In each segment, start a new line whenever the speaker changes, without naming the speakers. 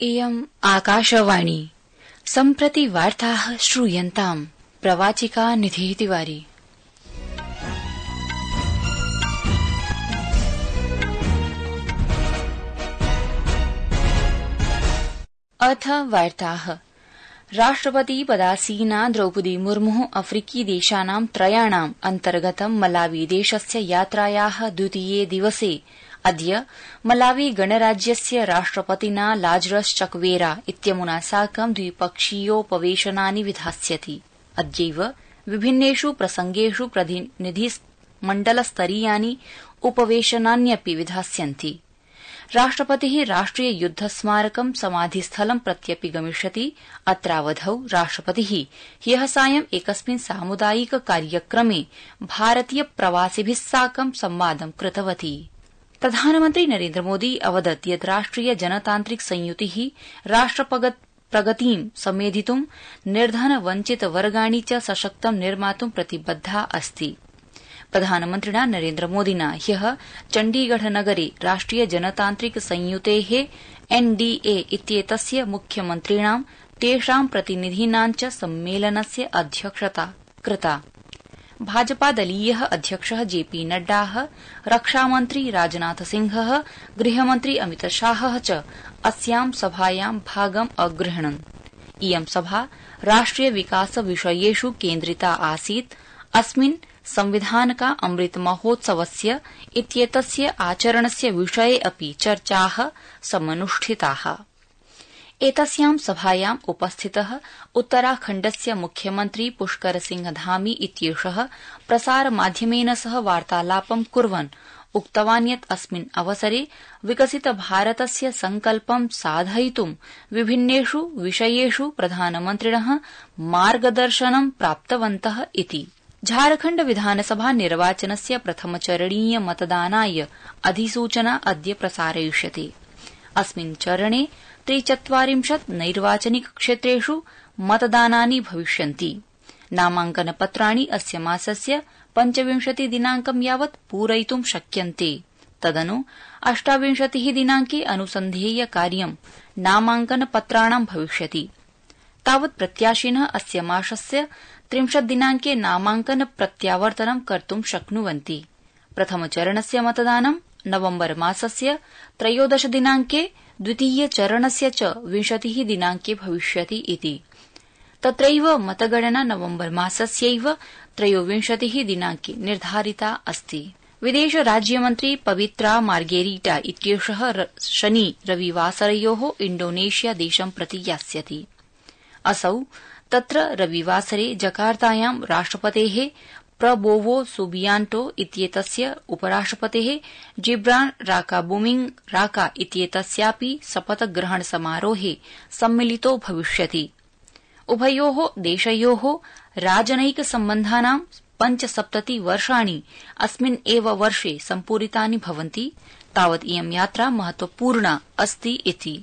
आकाशवाणी सम्प्रति वार्ताः प्रवाचिका तिवारी अथ वार्ताः राष्ट्रपति पदासीना द्रौपदी मुर्म अफ्रीकी देशानां त्रयाणाम् अन्तर्गतं मलावी देशस्य यात्राया द्वितीये दिवसे अद्य मलावी गणराज्यस्य राष्ट्रपतिना लाजरस चकवेरा इत्यमुना साकं द्विपक्षीयोपवेशनानि विधास्यति अद्यैव विभिन्नेष् प्रसंगेष् प्रतिनिधिमण्डलस्तरीयानि उपवेशनान्यपि विधास्यन्ति राष्ट्रपति राष्ट्रिय युद्ध स्मारकं समाधिस्थलं प्रत्यपि गमिष्यति अत्रावधौ राष्ट्रपति ह्य सायं एकस्मिन् सामुदायिक कार्यक्रमे भारतीय प्रवासिभि साकं संवादं कृतवती प्रधानमंत्री नरेन्द्र मोदी अवदत् यत् राष्ट्रिय जनतान्त्रिक संयुति राष्ट्र प्रगतिं समेधित् निर्धन वञ्चित वर्गाणि च सशक्तं निर्मात् प्रतिबद्धा अस्ति प्रधानमन्त्रिणा नरेन्द्रमोदिना ह्य चण्डीगढ नगरे राष्ट्रिय जनतान्त्रिक संयुते एनडीए इत्येतस्य मुख्यमन्त्रिणां तेषां प्रतिनिधीनां च सम्मेलनस्य अध्यक्षता कृता भाजपा दलीय अध्यक्ष जेपी नड्डा रक्षामन्त्री राजनाथसिंह गृहमन्त्री अमितशाह च अस्यां सभायां भागम अग्रहणन् इयं सभा राष्ट्रिय विकास विषयेष् केन्द्रिता आसीत् अस्मिन् संविधान का अमृत महोत्सवस्य इत्येतस्य आचरणस्य विषये अपि चर्चा समनुष्ठिता एतस्यां सभायाम् उपस्थित उत्तराखण्डस्य मुख्यमन्त्री पुष्करसिंह धामी इत्येष प्रसारमाध्यमेन सह वार्तालापं कुर्वन् उक्तवान् यत् अस्मिन् अवसरे विकसित भारतस्य संकल्पं साधयित् विभिन्नेष् विषयेष् प्रधानमन्त्रिण मार्गदर्शनं प्राप्तवन्त इति झारखण्ड विधानसभा निर्वाचनस्य प्रथमचरणीय मतदानाय अधिसूचना अद्य प्रसारयिष्यते अस्मिन् चरणे त्रिचत्वारिंशत् नैर्वाचनिक क्षेत्रेष् मतदानानि भविष्यन्ति नामांकनपत्राणि अस्य मासस्य पञ्चविंशति दिनांकं यावत् पूरयित् शक्यन्ते तदन् अष्टाविंशति दिनांके अन्सन्धि कार्य नामांकनपत्राणां भविष्यति तावत् प्रत्याशिन अस्य मासस्य त्रिंशत् दिनांक नामांकन प्रत्यावर्तनं कर्त् शक्नुवन्ति प्रथमचरणस्य मतदानं नवम्बर मासस्य त्रयोदशदिनाङ्के द्वितीयचरणस्य च विंशतिः दिनाङ्के भविष्यति इति तत्रैव मतगणना नवंबर मासस्यैव दिनाक दिनाङ्के निर्धारिता अस्ति विदेश राज्यमन्त्री पवित्रा मार्गेरीटा इत्येष शनि रविवासरयो इण्डोनेशिया देशं प्रति यास्यति असौ तत्र रविवासरे जकार्तायां राष्ट्रपते प्रबोवो सुबियांटो इत्येतस्य उपराष्ट्रपतेः जिब्रान बुमिंग राका इत्येतस्यापि शपथग्रहणसमारोहे सम्मिलितो भविष्यति उभयोः देशयोः राजनैक सम्बन्धानां पञ्चसप्तति वर्षाणि अस्मिन् एव वर्षे सम्पूरितानि भवन्ति तावत् इयं यात्रा महत्वपूर्णा अस्ति इति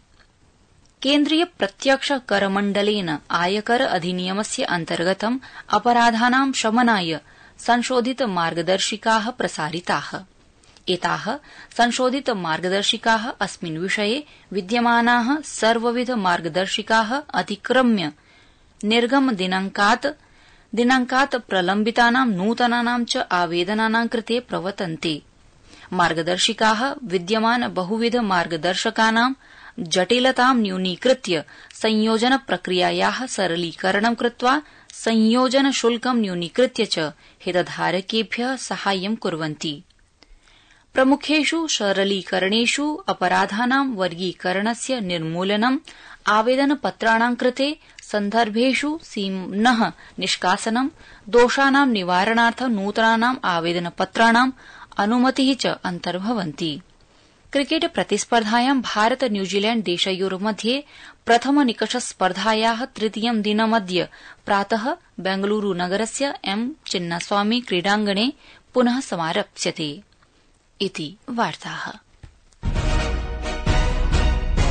केन्द्रीय प्रत्यक्ष कर मंडल आयकर अधिनियमस्य अन्तर्गतम् अपराधानां शमनाय संशोधित मार्गदर्शिका प्रसारिता एता संशोधित मार्गदर्शिका अस्मिन् विषये विद्यमाना सर्वविध मार्गदर्शिका अतिक्रम्य दिनांकात् प्रलम्बितानां नूतनानां च आवेदनानां कृते प्रवर्तन्ते मार्गदर्शिका विद्यमान बहुविध मार्गदर्शकानां जटिलतां न्यूनीकृत्य संयोजन प्रक्रियाया सरलीकरणं कृत्वा शुल्कं न्यूनीकृत्य च हितधारकेभ्य साहाय्यं कुर्वन्ति प्रमुखेष् सरलीकरणेष् अपराधानां वर्गीकरणस्य निर्मूलनम् आवेदनपत्राणां कृते सन्दर्भेष् सीम्न निष्कासनं दोषाणां निवारणार्थ नूतनानाम् आवेदनपत्राणां अनुमति च अन्तर्भवन्ति क्रिकेट प्रतिस्पर्धायां भारत न्यूजीलैंड देशयोः मध्ये प्रथम निकष तृतीय तृतीयं दिनमद्य प्रातः बेंगलुरूनगरस्य एम चिन्नास्वामी क्रीडांगणे पुनः समारप्स्यते